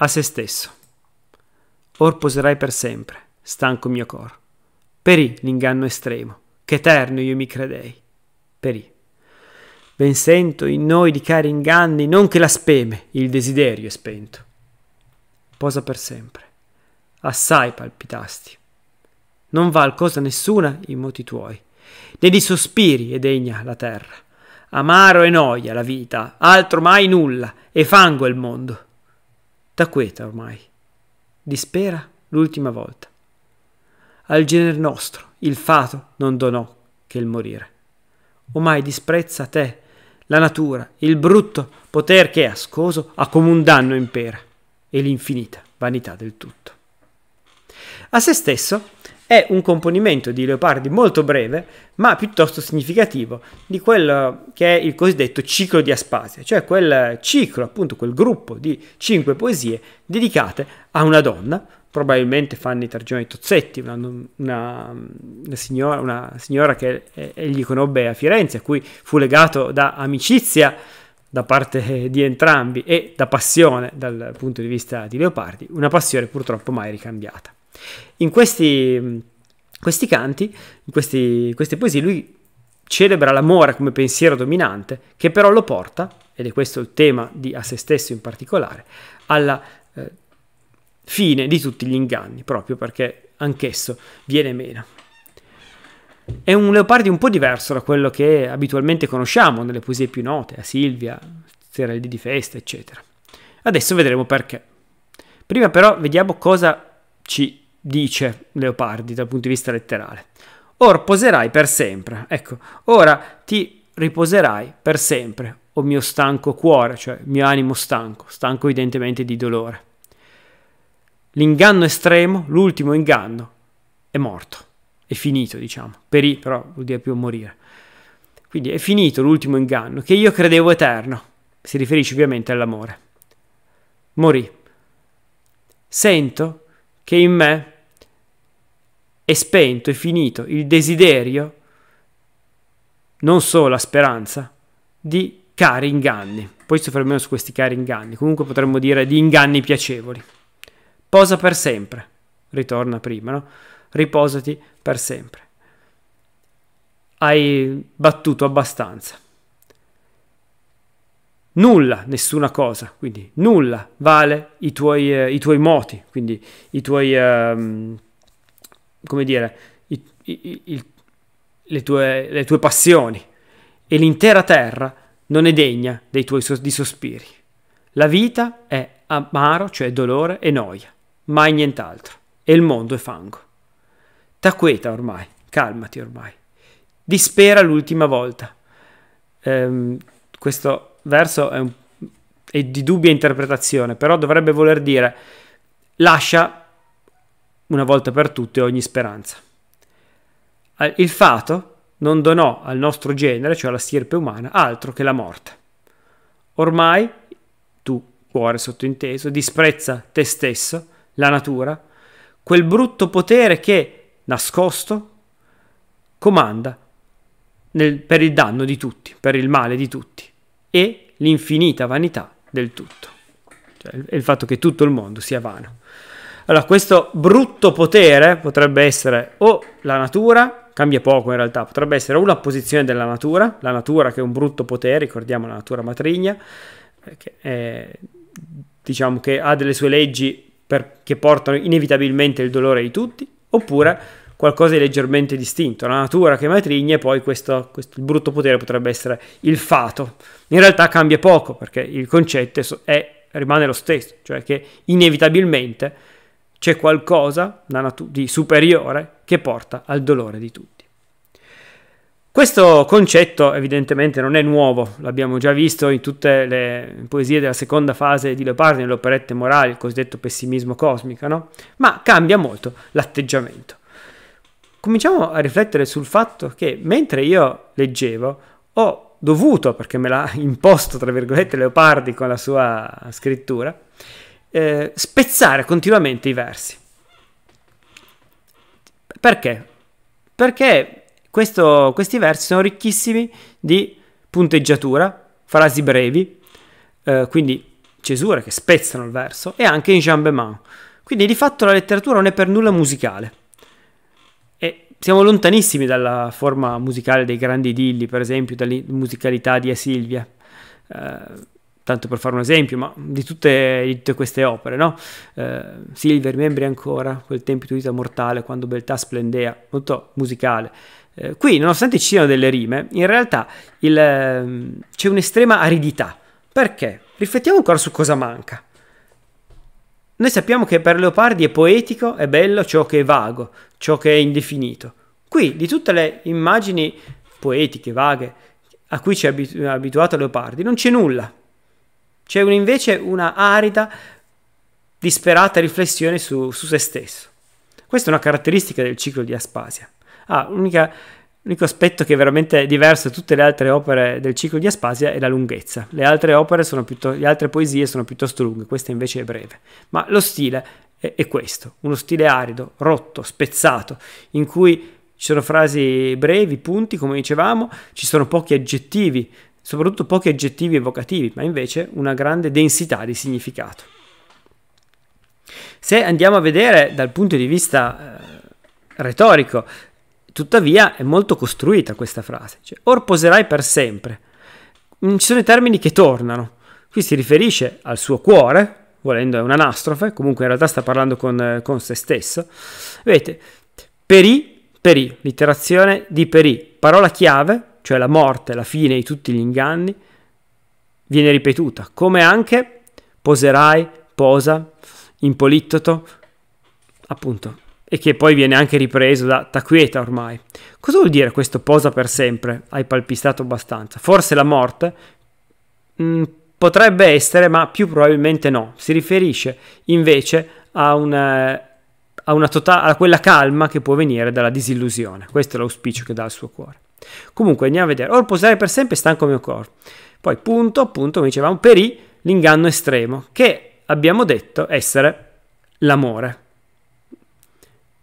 a se stesso. Or poserai per sempre, stanco mio cor. Perì l'inganno estremo, che eterno io mi credei. Perì. Ben sento in noi di cari inganni, non che la speme, il desiderio è spento. Posa per sempre. Assai palpitasti. Non val cosa nessuna i moti tuoi, né di sospiri è degna la terra. Amaro e noia la vita, altro mai nulla, e fango il mondo Tacqueta ormai. Dispera l'ultima volta. Al gener nostro il fato non donò che il morire. Omai disprezza te, la natura, il brutto poter che è ascoso ha come un danno impera e l'infinita vanità del tutto. A se stesso è un componimento di leopardi molto breve, ma piuttosto significativo, di quello che è il cosiddetto ciclo di Aspasia, cioè quel ciclo, appunto quel gruppo di cinque poesie dedicate a una donna, probabilmente fanno i targioni Tozzetti, una, una, una, signora, una signora, che egli conobbe a Firenze, a cui fu legato da amicizia da parte di entrambi e da passione dal punto di vista di Leopardi, una passione purtroppo mai ricambiata. In questi, questi canti, in questi, queste poesie, lui celebra l'amore come pensiero dominante, che però lo porta, ed è questo il tema di a se stesso in particolare, alla eh, fine di tutti gli inganni, proprio perché anch'esso viene meno. È un Leopardi un po' diverso da quello che abitualmente conosciamo nelle poesie più note, a Silvia, Serelli di festa, eccetera. Adesso vedremo perché. Prima però vediamo cosa ci dice Leopardi dal punto di vista letterale. Or poserai per sempre. Ecco, ora ti riposerai per sempre, o mio stanco cuore, cioè mio animo stanco, stanco evidentemente di dolore. L'inganno estremo, l'ultimo inganno, è morto, è finito, diciamo. Perì, però vuol dire più morire. Quindi è finito l'ultimo inganno, che io credevo eterno. Si riferisce ovviamente all'amore. Morì. Sento che in me è spento, e finito il desiderio, non solo la speranza, di cari inganni. Poi ci fermiamo su questi cari inganni, comunque potremmo dire di inganni piacevoli. Posa per sempre, ritorna prima, no? Riposati per sempre. Hai battuto abbastanza nulla, nessuna cosa, quindi nulla vale i tuoi, eh, i tuoi moti, quindi i tuoi, eh, come dire, i, i, il, le, tue, le tue passioni e l'intera terra non è degna dei tuoi so- di sospiri. La vita è amaro, cioè dolore e noia, mai nient'altro, e il mondo è fango. T'acqueta ormai, calmati ormai. Dispera l'ultima volta. Ehm, questo verso è, un, è di dubbia interpretazione, però dovrebbe voler dire lascia una volta per tutte ogni speranza. Il fato non donò al nostro genere, cioè alla stirpe umana, altro che la morte. Ormai tu, cuore sottointeso, disprezza te stesso, la natura, quel brutto potere che, nascosto, comanda nel, per il danno di tutti, per il male di tutti e l'infinita vanità del tutto, cioè il fatto che tutto il mondo sia vano. Allora, questo brutto potere potrebbe essere o la natura, cambia poco in realtà, potrebbe essere o la posizione della natura, la natura che è un brutto potere, ricordiamo la natura matrigna, eh, che è, diciamo che ha delle sue leggi per, che portano inevitabilmente il dolore di tutti, oppure qualcosa di leggermente distinto, la natura che matrigna e poi questo, questo brutto potere potrebbe essere il fato. In realtà cambia poco perché il concetto è, rimane lo stesso, cioè che inevitabilmente c'è qualcosa di superiore che porta al dolore di tutti. Questo concetto evidentemente non è nuovo, l'abbiamo già visto in tutte le poesie della seconda fase di Leopardi, nelle operette morali, il cosiddetto pessimismo cosmico, no? ma cambia molto l'atteggiamento cominciamo a riflettere sul fatto che mentre io leggevo ho dovuto, perché me l'ha imposto, tra virgolette, Leopardi con la sua scrittura, eh, spezzare continuamente i versi. Perché? Perché questo, questi versi sono ricchissimi di punteggiatura, frasi brevi, eh, quindi cesure che spezzano il verso, e anche in enjambement. Quindi di fatto la letteratura non è per nulla musicale siamo lontanissimi dalla forma musicale dei grandi idilli, per esempio, dalla musicalità di A Silvia. Eh, tanto per fare un esempio, ma di tutte, di tutte queste opere, no? Eh, Silver, membri ancora, quel tempo di vita mortale, quando beltà splendea, molto musicale. Eh, qui, nonostante ci siano delle rime, in realtà il, ehm, c'è un'estrema aridità. Perché? Riflettiamo ancora su cosa manca. Noi sappiamo che per Leopardi è poetico, è bello ciò che è vago, ciò che è indefinito. Qui, di tutte le immagini poetiche, vaghe, a cui ci è abitu- abituato Leopardi, non c'è nulla. C'è un, invece una arida, disperata riflessione su, su se stesso. Questa è una caratteristica del ciclo di Aspasia. Ah, l'unica L'unico aspetto che è veramente diverso da tutte le altre opere del ciclo di Aspasia è la lunghezza. Le altre, piuttosto, le altre poesie sono piuttosto lunghe, questa invece è breve. Ma lo stile è, è questo, uno stile arido, rotto, spezzato, in cui ci sono frasi brevi, punti, come dicevamo, ci sono pochi aggettivi, soprattutto pochi aggettivi evocativi, ma invece una grande densità di significato. Se andiamo a vedere dal punto di vista eh, retorico Tuttavia è molto costruita questa frase, cioè, or poserai per sempre. Mm, ci sono i termini che tornano. Qui si riferisce al suo cuore, volendo è un'anastrofe, comunque in realtà sta parlando con, eh, con se stesso. Vedete, perì, perì, literazione di perì, parola chiave, cioè la morte, la fine di tutti gli inganni, viene ripetuta, come anche poserai, posa, impolittoto, appunto e che poi viene anche ripreso da Taquieta ormai. Cosa vuol dire questo posa per sempre? Hai palpistato abbastanza. Forse la morte? Mm, potrebbe essere, ma più probabilmente no. Si riferisce invece a una, eh, a, una totale, a quella calma che può venire dalla disillusione. Questo è l'auspicio che dà al suo cuore. Comunque andiamo a vedere. Or posare per sempre stanco mio corpo. Poi punto, punto, come dicevamo, perì l'inganno estremo, che abbiamo detto essere l'amore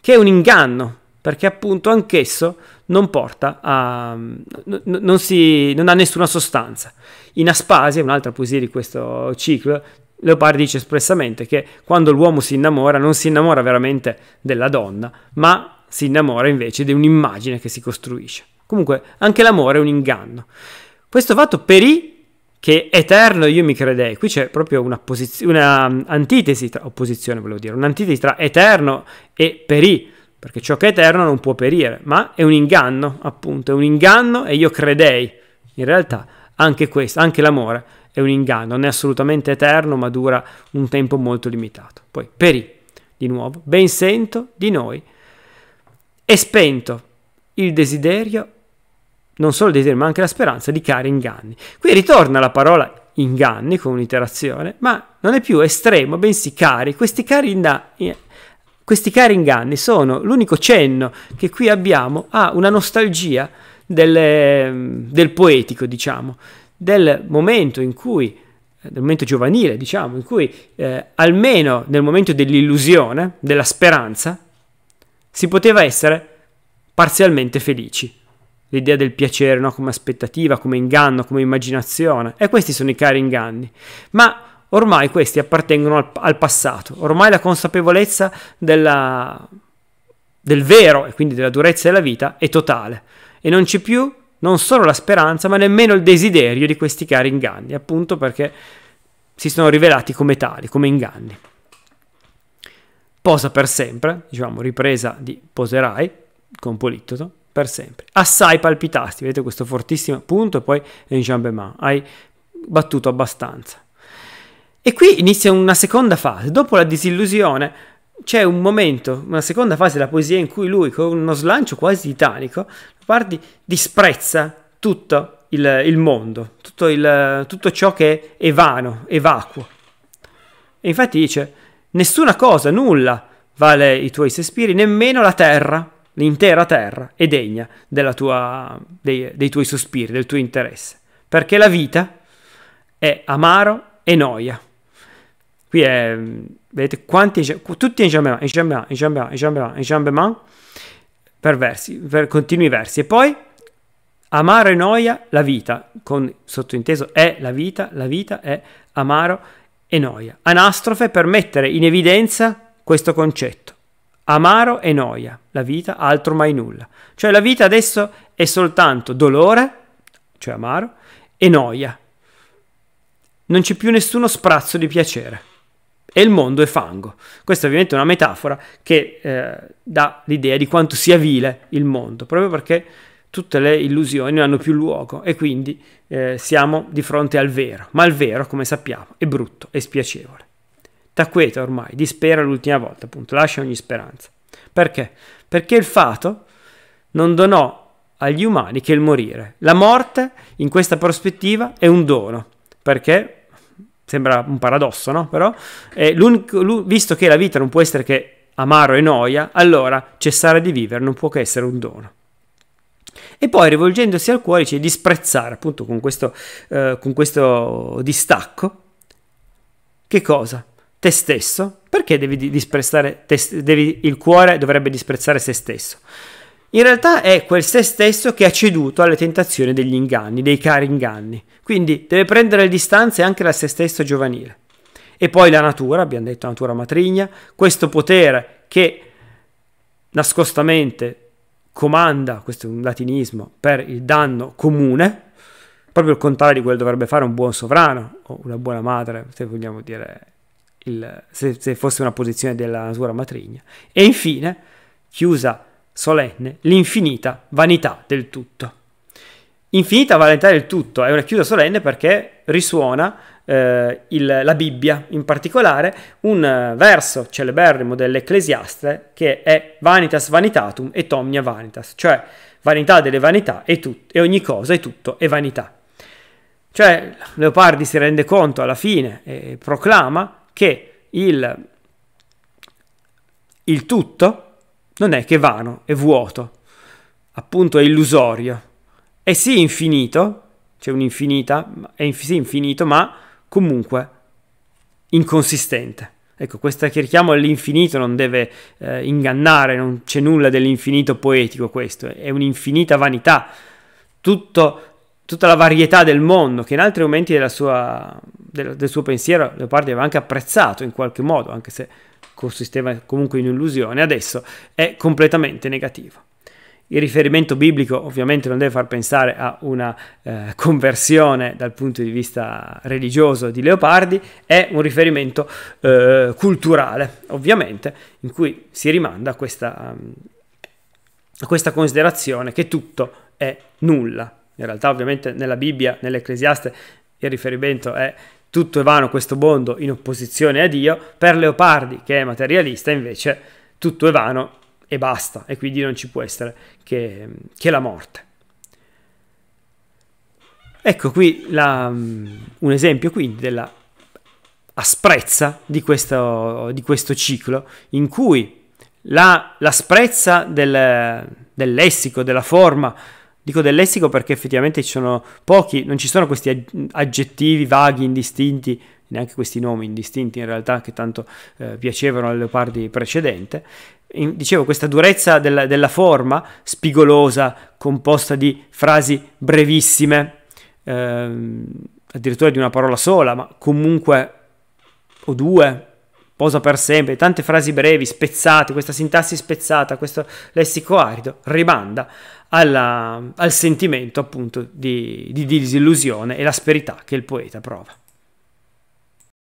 che è un inganno, perché appunto anch'esso non porta a... N- non, si, non ha nessuna sostanza. In Aspasia, un'altra poesia di questo ciclo, Leopardi dice espressamente che quando l'uomo si innamora non si innamora veramente della donna, ma si innamora invece di un'immagine che si costruisce. Comunque anche l'amore è un inganno. Questo fatto per i che eterno io mi credei. Qui c'è proprio una, posiz- una mm, antitesi tra opposizione, volevo dire, un'antitesi tra eterno e perì, perché ciò che è eterno non può perire, ma è un inganno, appunto, è un inganno e io credei. In realtà anche questo, anche l'amore è un inganno, non è assolutamente eterno, ma dura un tempo molto limitato. Poi perì, di nuovo, ben sento di noi, è spento il desiderio non solo il desiderio ma anche la speranza di cari inganni. Qui ritorna la parola inganni con un'iterazione, ma non è più estremo, bensì cari. Questi cari, inda- eh, questi cari inganni sono l'unico cenno che qui abbiamo a una nostalgia del, del poetico, diciamo, del momento in cui eh, del momento giovanile, diciamo, in cui eh, almeno nel momento dell'illusione, della speranza, si poteva essere parzialmente felici l'idea del piacere no? come aspettativa, come inganno, come immaginazione. E questi sono i cari inganni. Ma ormai questi appartengono al, al passato, ormai la consapevolezza della, del vero e quindi della durezza della vita è totale e non c'è più non solo la speranza ma nemmeno il desiderio di questi cari inganni, appunto perché si sono rivelati come tali, come inganni. Posa per sempre, diciamo ripresa di Poserai con Polittoto, per sempre. Assai palpitasti, vedete questo fortissimo punto e poi enjambement, hai battuto abbastanza. E qui inizia una seconda fase, dopo la disillusione c'è un momento, una seconda fase della poesia in cui lui con uno slancio quasi titanico, parti, disprezza tutto il, il mondo, tutto, il, tutto, ciò che è vano, è vacuo. E infatti dice, nessuna cosa, nulla vale i tuoi sospiri, nemmeno la terra l'intera terra è degna tua, dei, dei tuoi sospiri, del tuo interesse, perché la vita è amaro e noia. Qui è, vedete quanti, tutti enjambement, enjambement, enjambement, enjambement, enjambement, per versi, per continui versi. E poi amaro e noia la vita, con sottointeso è la vita, la vita è amaro e noia. Anastrofe per mettere in evidenza questo concetto amaro e noia, la vita altro mai nulla. Cioè la vita adesso è soltanto dolore, cioè amaro, e noia. Non c'è più nessuno sprazzo di piacere. E il mondo è fango. Questa è ovviamente una metafora che eh, dà l'idea di quanto sia vile il mondo, proprio perché tutte le illusioni non hanno più luogo e quindi eh, siamo di fronte al vero. Ma il vero, come sappiamo, è brutto e spiacevole. Tacqueta ormai dispera l'ultima volta, appunto, lascia ogni speranza. Perché? Perché il fato non donò agli umani che il morire. La morte, in questa prospettiva, è un dono, perché sembra un paradosso, no? Però, visto che la vita non può essere che amaro e noia, allora cessare di vivere non può che essere un dono. E poi rivolgendosi al cuore dice disprezzare appunto con questo, eh, con questo distacco, che cosa? te stesso, perché devi disprezzare te, devi, il cuore dovrebbe disprezzare se stesso? In realtà è quel se stesso che ha ceduto alle tentazioni degli inganni, dei cari inganni. Quindi deve prendere le distanze anche da se stesso giovanile. E poi la natura, abbiamo detto natura matrigna, questo potere che nascostamente comanda, questo è un latinismo, per il danno comune, proprio il contrario di quello che dovrebbe fare un buon sovrano o una buona madre, se vogliamo dire il, se, se, fosse una posizione della natura matrigna. E infine, chiusa solenne, l'infinita vanità del tutto. Infinita vanità del tutto è una chiusa solenne perché risuona eh, il, la Bibbia, in particolare un eh, verso celeberrimo dell'Ecclesiaste che è Vanitas vanitatum et omnia vanitas, cioè vanità delle vanità e, tut- e ogni cosa e tutto è vanità. Cioè Leopardi si rende conto alla fine e proclama che il, il tutto non è che vano, è vuoto, appunto è illusorio, è sì infinito, c'è un'infinita, è inf- sì infinito, ma comunque inconsistente. Ecco, questa che richiamo all'infinito non deve eh, ingannare, non c'è nulla dell'infinito poetico questo, è un'infinita vanità. Tutto tutta la varietà del mondo, che in altri momenti sua, del, del, suo pensiero Leopardi aveva anche apprezzato in qualche modo, anche se consisteva comunque in illusione, adesso è completamente negativo. Il riferimento biblico ovviamente non deve far pensare a una eh, conversione dal punto di vista religioso di Leopardi, è un riferimento eh, culturale, ovviamente, in cui si rimanda a questa, a questa considerazione che tutto è nulla, in realtà ovviamente nella Bibbia, nell'Ecclesiaste, il riferimento è tutto è vano questo mondo in opposizione a Dio, per Leopardi, che è materialista, invece tutto è vano e basta, e quindi non ci può essere che, che la morte. Ecco qui la, un esempio quindi della asprezza di questo, di questo ciclo in cui la, l'asprezza del, del lessico, della forma, Dico del lessico perché effettivamente ci sono pochi, non ci sono questi aggettivi vaghi, indistinti, neanche questi nomi indistinti in realtà che tanto eh, piacevano al Leopardi precedente. In, dicevo, questa durezza della, della, forma, spigolosa, composta di frasi brevissime, ehm, addirittura di una parola sola, ma comunque o due, posa per sempre, tante frasi brevi, spezzate, questa sintassi spezzata, questo lessico arido rimanda alla, al sentimento appunto di, di disillusione e l'asperità che il poeta prova.